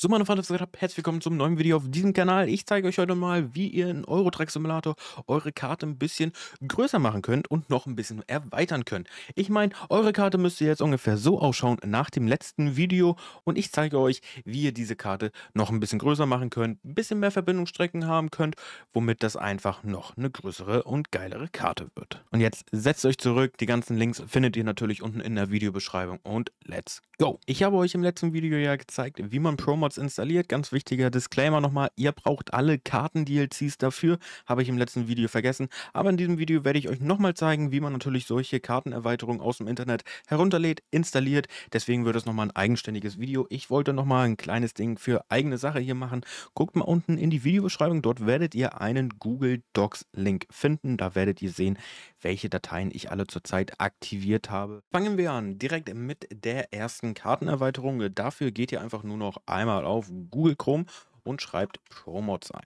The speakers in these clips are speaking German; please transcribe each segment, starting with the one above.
So meine Freunde, herzlich willkommen zum neuen Video auf diesem Kanal. Ich zeige euch heute mal, wie ihr in Eurotrack Simulator eure Karte ein bisschen größer machen könnt und noch ein bisschen erweitern könnt. Ich meine, eure Karte müsste jetzt ungefähr so ausschauen nach dem letzten Video und ich zeige euch, wie ihr diese Karte noch ein bisschen größer machen könnt, ein bisschen mehr Verbindungsstrecken haben könnt, womit das einfach noch eine größere und geilere Karte wird. Und jetzt setzt euch zurück, die ganzen Links findet ihr natürlich unten in der Videobeschreibung und let's go. Ich habe euch im letzten Video ja gezeigt, wie man Promo Mods installiert. Ganz wichtiger Disclaimer nochmal, ihr braucht alle Karten-DLCs dafür, habe ich im letzten Video vergessen. Aber in diesem Video werde ich euch nochmal zeigen, wie man natürlich solche Kartenerweiterungen aus dem Internet herunterlädt, installiert. Deswegen wird es nochmal ein eigenständiges Video. Ich wollte nochmal ein kleines Ding für eigene Sache hier machen. Guckt mal unten in die Videobeschreibung, dort werdet ihr einen Google Docs Link finden. Da werdet ihr sehen, welche Dateien ich alle zurzeit aktiviert habe. Fangen wir an, direkt mit der ersten Kartenerweiterung. Dafür geht ihr einfach nur noch einmal mal auf Google Chrome und schreibt Promods ein.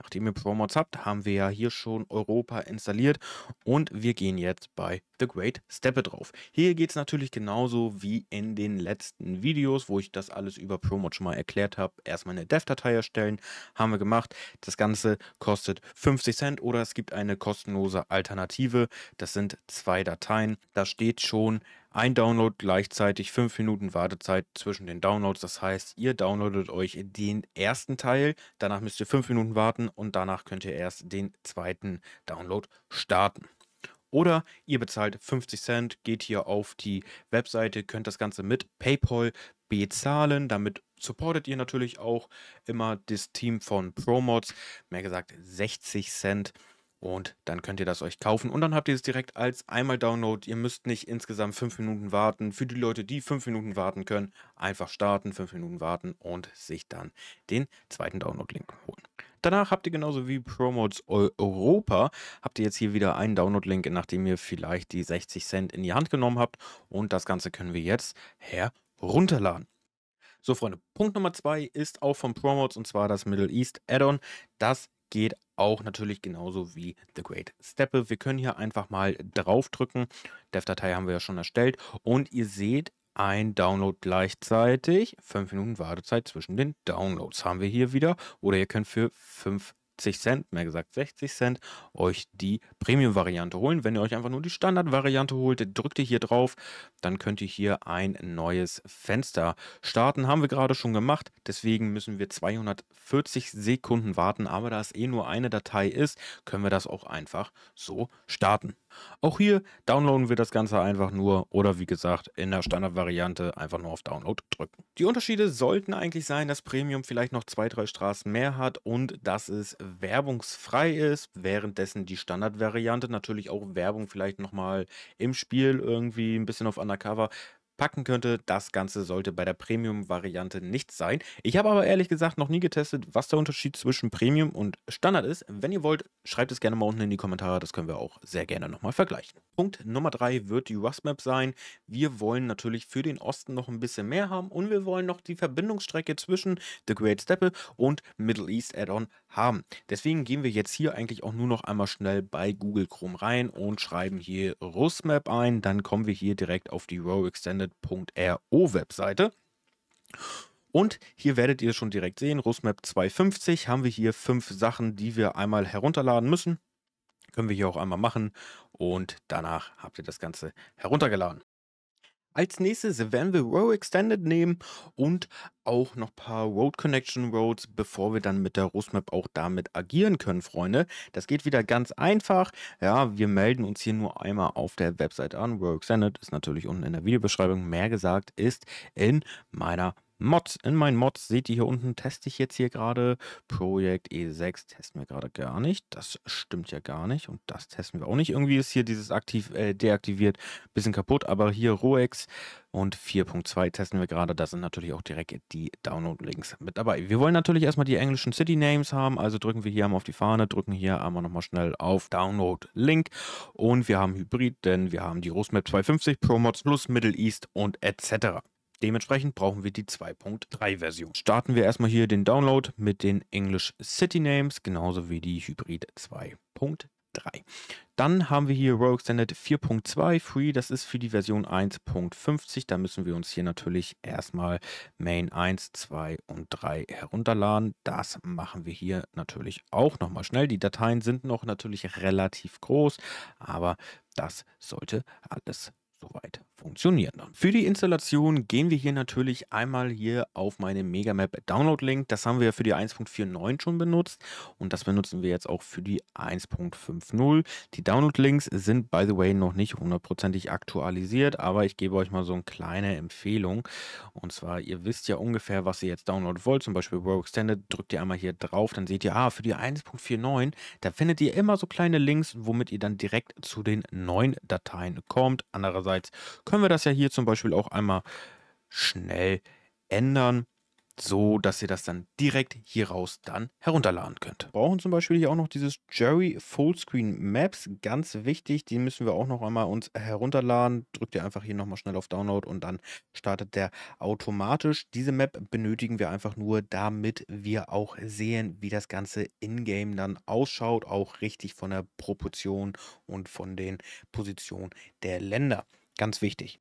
Nachdem ihr Promods habt, haben wir ja hier schon Europa installiert und wir gehen jetzt bei The Great Steppe drauf. Hier geht es natürlich genauso wie in den letzten Videos, wo ich das alles über Promod schon mal erklärt habe. Erstmal eine Dev-Datei erstellen, haben wir gemacht. Das Ganze kostet 50 Cent oder es gibt eine kostenlose Alternative. Das sind zwei Dateien. Da steht schon ein Download gleichzeitig, fünf Minuten Wartezeit zwischen den Downloads. Das heißt, ihr downloadet euch den ersten Teil, danach müsst ihr fünf Minuten warten und danach könnt ihr erst den zweiten Download starten. Oder ihr bezahlt 50 Cent, geht hier auf die Webseite, könnt das Ganze mit PayPal bezahlen. Damit supportet ihr natürlich auch immer das Team von ProMods. Mehr gesagt, 60 Cent und dann könnt ihr das euch kaufen und dann habt ihr es direkt als einmal Download. Ihr müsst nicht insgesamt fünf Minuten warten. Für die Leute, die fünf Minuten warten können, einfach starten, fünf Minuten warten und sich dann den zweiten Download-Link holen. Danach habt ihr genauso wie Promotes Europa, habt ihr jetzt hier wieder einen Download-Link, nachdem ihr vielleicht die 60 Cent in die Hand genommen habt. Und das Ganze können wir jetzt herunterladen. So, Freunde, Punkt Nummer zwei ist auch von Promotes und zwar das Middle East Add-on. Das geht auch natürlich genauso wie The Great Steppe. Wir können hier einfach mal draufdrücken. Dev-Datei haben wir ja schon erstellt. Und ihr seht, ein Download gleichzeitig. Fünf Minuten Wartezeit zwischen den Downloads haben wir hier wieder. Oder ihr könnt für fünf Cent, mehr gesagt 60 Cent, euch die Premium-Variante holen. Wenn ihr euch einfach nur die Standard-Variante holt, drückt ihr hier drauf, dann könnt ihr hier ein neues Fenster starten. Haben wir gerade schon gemacht, deswegen müssen wir 240 Sekunden warten, aber da es eh nur eine Datei ist, können wir das auch einfach so starten. Auch hier downloaden wir das Ganze einfach nur oder wie gesagt in der Standardvariante einfach nur auf Download drücken. Die Unterschiede sollten eigentlich sein, dass Premium vielleicht noch zwei, drei Straßen mehr hat und dass es werbungsfrei ist, währenddessen die Standardvariante natürlich auch Werbung vielleicht nochmal im Spiel irgendwie ein bisschen auf Undercover packen könnte. Das Ganze sollte bei der Premium-Variante nicht sein. Ich habe aber ehrlich gesagt noch nie getestet, was der Unterschied zwischen Premium und Standard ist. Wenn ihr wollt, schreibt es gerne mal unten in die Kommentare. Das können wir auch sehr gerne nochmal vergleichen. Punkt Nummer 3 wird die Rustmap sein. Wir wollen natürlich für den Osten noch ein bisschen mehr haben und wir wollen noch die Verbindungsstrecke zwischen The Great Steppe und Middle East Add-on haben. Deswegen gehen wir jetzt hier eigentlich auch nur noch einmal schnell bei Google Chrome rein und schreiben hier Rustmap ein. Dann kommen wir hier direkt auf die Row Extended planet.ro-Webseite. Und hier werdet ihr schon direkt sehen, Rusmap 250 haben wir hier fünf Sachen, die wir einmal herunterladen müssen. Können wir hier auch einmal machen und danach habt ihr das Ganze heruntergeladen. Als nächstes werden wir Row Extended nehmen und auch noch ein paar Road Connection Roads, bevor wir dann mit der Roastmap auch damit agieren können, Freunde. Das geht wieder ganz einfach. Ja, wir melden uns hier nur einmal auf der Website an. Row Extended ist natürlich unten in der Videobeschreibung. Mehr gesagt ist in meiner Mods. In meinen Mods seht ihr hier unten, teste ich jetzt hier gerade. Projekt E6 testen wir gerade gar nicht. Das stimmt ja gar nicht. Und das testen wir auch nicht. Irgendwie ist hier dieses aktiv äh, deaktiviert bisschen kaputt. Aber hier Roex und 4.2 testen wir gerade. Da sind natürlich auch direkt die Download-Links mit dabei. Wir wollen natürlich erstmal die englischen City-Names haben. Also drücken wir hier einmal auf die Fahne, drücken hier einmal nochmal schnell auf Download-Link. Und wir haben Hybrid, denn wir haben die Rosemap 250, ProMods Plus, Middle East und etc. Dementsprechend brauchen wir die 2.3 Version. Starten wir erstmal hier den Download mit den English City Names, genauso wie die Hybrid 2.3. Dann haben wir hier Rogue Standard 4.2 Free, das ist für die Version 1.50. Da müssen wir uns hier natürlich erstmal Main 1, 2 und 3 herunterladen. Das machen wir hier natürlich auch nochmal schnell. Die Dateien sind noch natürlich relativ groß, aber das sollte alles soweit funktioniert. Für die Installation gehen wir hier natürlich einmal hier auf meine Megamap Download Link. Das haben wir für die 1.49 schon benutzt und das benutzen wir jetzt auch für die 1.50. Die Download Links sind by the way noch nicht hundertprozentig aktualisiert, aber ich gebe euch mal so eine kleine Empfehlung und zwar ihr wisst ja ungefähr, was ihr jetzt downloaden wollt, zum Beispiel Work Extended, drückt ihr einmal hier drauf, dann seht ihr, ah, für die 1.49, da findet ihr immer so kleine Links, womit ihr dann direkt zu den neuen Dateien kommt. Andererseits andererseits können wir das ja hier zum Beispiel auch einmal schnell ändern, so dass ihr das dann direkt hier raus dann herunterladen könnt. Wir brauchen zum Beispiel hier auch noch dieses Jerry Fullscreen Maps, ganz wichtig, die müssen wir auch noch einmal uns herunterladen. Drückt ihr einfach hier nochmal schnell auf Download und dann startet der automatisch. Diese Map benötigen wir einfach nur, damit wir auch sehen, wie das Ganze in-game dann ausschaut, auch richtig von der Proportion und von den Positionen der Länder. Ganz wichtig.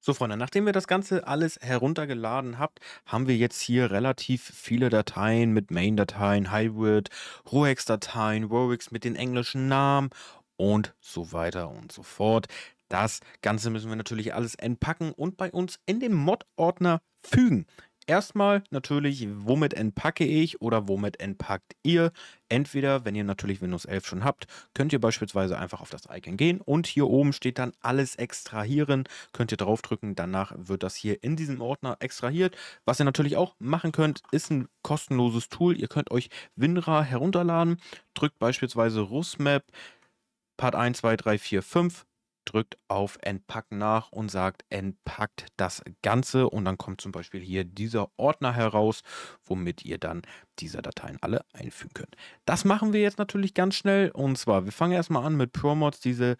So, Freunde, nachdem wir das Ganze alles heruntergeladen habt, haben wir jetzt hier relativ viele Dateien mit Main-Dateien, Hybrid, Rohex-Dateien, Rohex mit den englischen Namen und so weiter und so fort. Das Ganze müssen wir natürlich alles entpacken und bei uns in den Mod-Ordner fügen. Erstmal natürlich, womit entpacke ich oder womit entpackt ihr? Entweder, wenn ihr natürlich Windows 11 schon habt, könnt ihr beispielsweise einfach auf das Icon gehen und hier oben steht dann alles extrahieren. Könnt ihr draufdrücken, danach wird das hier in diesem Ordner extrahiert. Was ihr natürlich auch machen könnt, ist ein kostenloses Tool. Ihr könnt euch WinRAR herunterladen, drückt beispielsweise RusMap Part 1, 2, 3, 4, 5 drückt auf Entpacken nach und sagt Entpackt das Ganze und dann kommt zum Beispiel hier dieser Ordner heraus, womit ihr dann diese Dateien alle einfügen könnt. Das machen wir jetzt natürlich ganz schnell und zwar, wir fangen erstmal an mit ProMods. Diese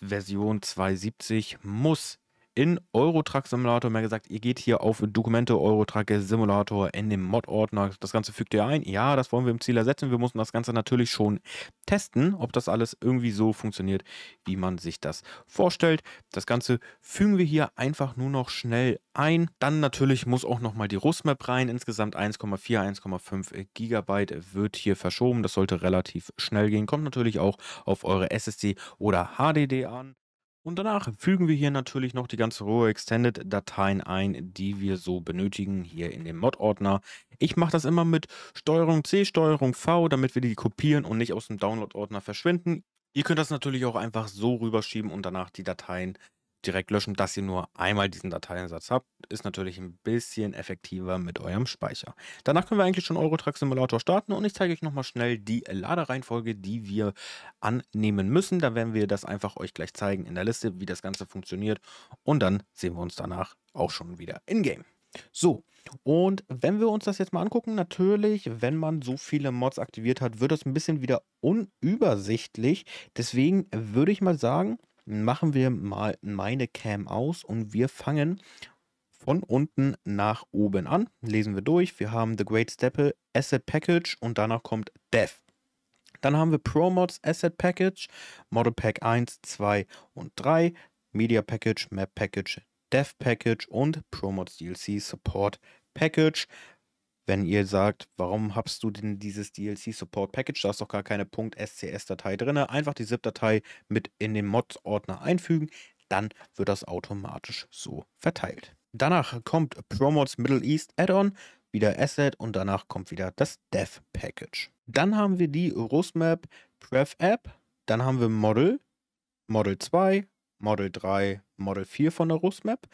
Version 2.70 muss in Eurotruck Simulator mehr gesagt, ihr geht hier auf Dokumente Eurotruck Simulator in den Mod-Ordner. Das Ganze fügt ihr ein. Ja, das wollen wir im Ziel ersetzen. Wir mussten das Ganze natürlich schon testen, ob das alles irgendwie so funktioniert, wie man sich das vorstellt. Das Ganze fügen wir hier einfach nur noch schnell ein. Dann natürlich muss auch nochmal die Rustmap rein. Insgesamt 1,4, 1,5 Gigabyte wird hier verschoben. Das sollte relativ schnell gehen. Kommt natürlich auch auf eure SSD oder HDD an. Und danach fügen wir hier natürlich noch die ganze Rohre Extended Dateien ein, die wir so benötigen hier in dem Mod-Ordner. Ich mache das immer mit Steuerung C, Steuerung V, damit wir die kopieren und nicht aus dem Download-Ordner verschwinden. Ihr könnt das natürlich auch einfach so rüberschieben und danach die Dateien direkt löschen, dass ihr nur einmal diesen Dateieinsatz habt, ist natürlich ein bisschen effektiver mit eurem Speicher. Danach können wir eigentlich schon Eurotrack Simulator starten und ich zeige euch nochmal schnell die Ladereihenfolge, die wir annehmen müssen. Da werden wir das einfach euch gleich zeigen in der Liste, wie das Ganze funktioniert und dann sehen wir uns danach auch schon wieder in-game. So, und wenn wir uns das jetzt mal angucken, natürlich, wenn man so viele Mods aktiviert hat, wird das ein bisschen wieder unübersichtlich. Deswegen würde ich mal sagen, machen wir mal meine Cam aus und wir fangen von unten nach oben an. Lesen wir durch. Wir haben The Great Staple, Asset Package und danach kommt Dev. Dann haben wir ProMods Asset Package, Model Pack 1, 2 und 3, Media Package, Map Package, Dev Package und ProMods DLC Support Package wenn ihr sagt, warum hast du denn dieses DLC Support Package, da ist doch gar keine .scs-Datei drin, einfach die ZIP-Datei mit in den mod ordner einfügen, dann wird das automatisch so verteilt. Danach kommt Promods Middle East Add-on, wieder Asset und danach kommt wieder das Dev Package. Dann haben wir die Rusmap Pref App, dann haben wir Model, Model 2, Model 3, Model 4 von der Rusmap.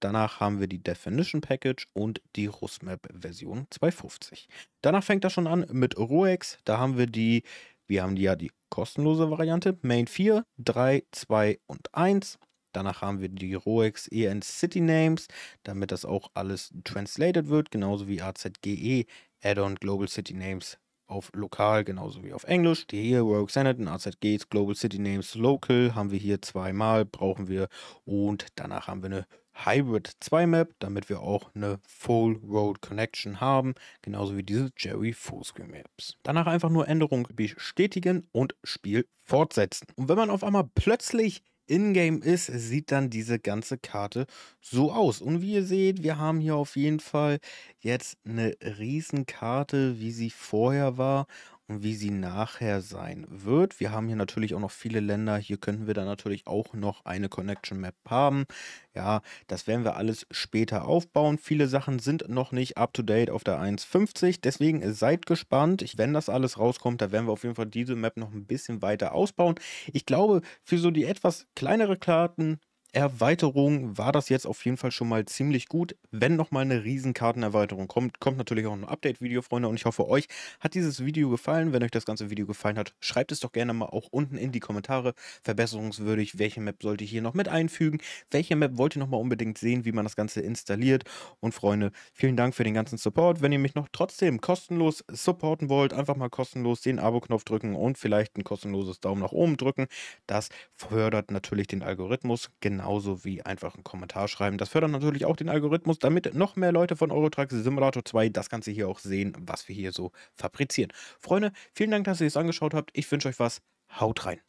Danach haben wir die Definition Package und die Rusmap Version 2.50. Danach fängt das schon an mit Roex. Da haben wir die, wir haben die ja die kostenlose Variante, Main 4, 3, 2 und 1. Danach haben wir die Roex EN City Names, damit das auch alles translated wird, genauso wie AZGE, Add-on Global City Names auf lokal, genauso wie auf Englisch. Die hier Rogue und AZGs, Global City Names, Local haben wir hier zweimal, brauchen wir. Und danach haben wir eine Hybrid 2 Map, damit wir auch eine Full Road Connection haben, genauso wie diese Jerry Fullscreen Maps. Danach einfach nur Änderungen bestätigen und Spiel fortsetzen. Und wenn man auf einmal plötzlich in-game ist, sieht dann diese ganze Karte so aus. Und wie ihr seht, wir haben hier auf jeden Fall jetzt eine Riesenkarte, wie sie vorher war wie sie nachher sein wird. Wir haben hier natürlich auch noch viele Länder. Hier könnten wir dann natürlich auch noch eine Connection Map haben. Ja, das werden wir alles später aufbauen. Viele Sachen sind noch nicht up to date auf der 1.50. Deswegen seid gespannt. Wenn das alles rauskommt, da werden wir auf jeden Fall diese Map noch ein bisschen weiter ausbauen. Ich glaube, für so die etwas kleinere Karten Erweiterung war das jetzt auf jeden Fall schon mal ziemlich gut. Wenn nochmal eine Riesenkartenerweiterung kommt, kommt natürlich auch ein Update-Video, Freunde. Und ich hoffe, euch hat dieses Video gefallen. Wenn euch das ganze Video gefallen hat, schreibt es doch gerne mal auch unten in die Kommentare. Verbesserungswürdig, welche Map sollte ich hier noch mit einfügen? Welche Map wollt ihr nochmal unbedingt sehen, wie man das Ganze installiert? Und Freunde, vielen Dank für den ganzen Support. Wenn ihr mich noch trotzdem kostenlos supporten wollt, einfach mal kostenlos den Abo-Knopf drücken und vielleicht ein kostenloses Daumen nach oben drücken. Das fördert natürlich den Algorithmus. Genau genauso wie einfach einen Kommentar schreiben. Das fördert natürlich auch den Algorithmus, damit noch mehr Leute von Eurotrack Simulator 2 das Ganze hier auch sehen, was wir hier so fabrizieren. Freunde, vielen Dank, dass ihr es angeschaut habt. Ich wünsche euch was. Haut rein.